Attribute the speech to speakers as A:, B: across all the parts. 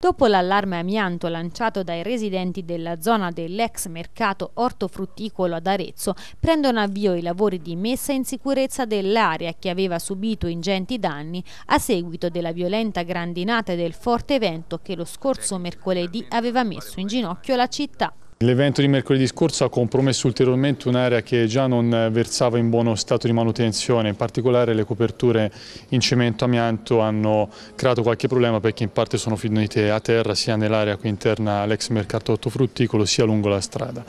A: Dopo l'allarme amianto lanciato dai residenti della zona dell'ex mercato ortofrutticolo ad Arezzo, prendono avvio i lavori di messa in sicurezza dell'area che aveva subito ingenti danni a seguito della violenta grandinata e del forte vento che lo scorso mercoledì aveva messo in ginocchio la città.
B: L'evento di mercoledì scorso ha compromesso ulteriormente un'area che già non versava in buono stato di manutenzione, in particolare le coperture in cemento amianto hanno creato qualche problema perché in parte sono finite a terra sia nell'area qui interna all'ex mercato ortofrutticolo sia lungo la strada.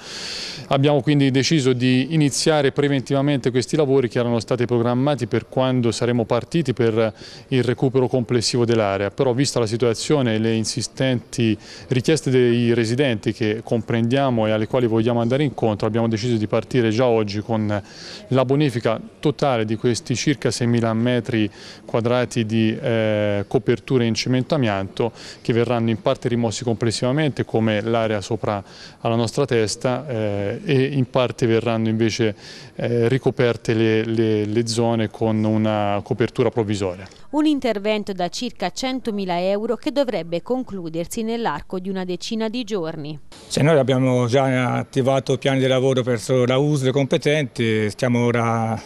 B: Abbiamo quindi deciso di iniziare preventivamente questi lavori che erano stati programmati per quando saremo partiti per il recupero complessivo dell'area, però vista la situazione e le insistenti richieste dei residenti che comprendiamo abbiamo e alle quali vogliamo andare incontro, abbiamo deciso di partire già oggi con la bonifica totale di questi circa 6.000 metri quadrati di eh, coperture in cemento amianto che verranno in parte rimossi complessivamente come l'area sopra alla nostra testa eh, e in parte verranno invece eh, ricoperte le, le, le zone con una copertura provvisoria.
A: Un intervento da circa 100.000 euro che dovrebbe concludersi nell'arco di una decina di giorni.
B: Se noi abbiamo abbiamo già
C: attivato piani di lavoro verso la USL competenti, stiamo ora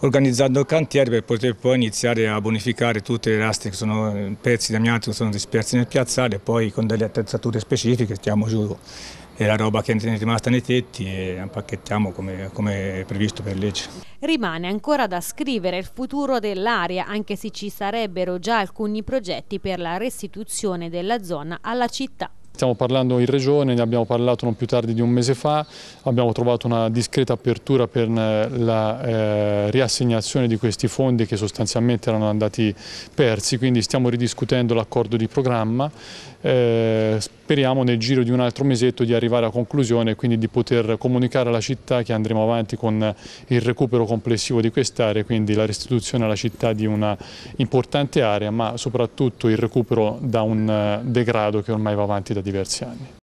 C: organizzando il cantiere per poter poi iniziare a bonificare tutte le lastre che sono pezzi di amianto che sono dispersi nel piazzale e poi con delle attrezzature specifiche stiamo giù e la roba che è rimasta nei tetti e impacchettiamo come, come previsto per legge.
A: Rimane ancora da scrivere il futuro dell'area, anche se ci sarebbero già alcuni progetti per la restituzione della zona alla città
B: stiamo parlando in regione, ne abbiamo parlato non più tardi di un mese fa, abbiamo trovato una discreta apertura per eh, la eh, riassegnazione di questi fondi che sostanzialmente erano andati persi, quindi stiamo ridiscutendo l'accordo di programma, eh, speriamo nel giro di un altro mesetto di arrivare a conclusione e quindi di poter comunicare alla città che andremo avanti con il recupero complessivo di quest'area, quindi la restituzione alla città di una importante area, ma soprattutto il recupero da un eh, degrado che ormai va avanti da diversi anni diversi anni.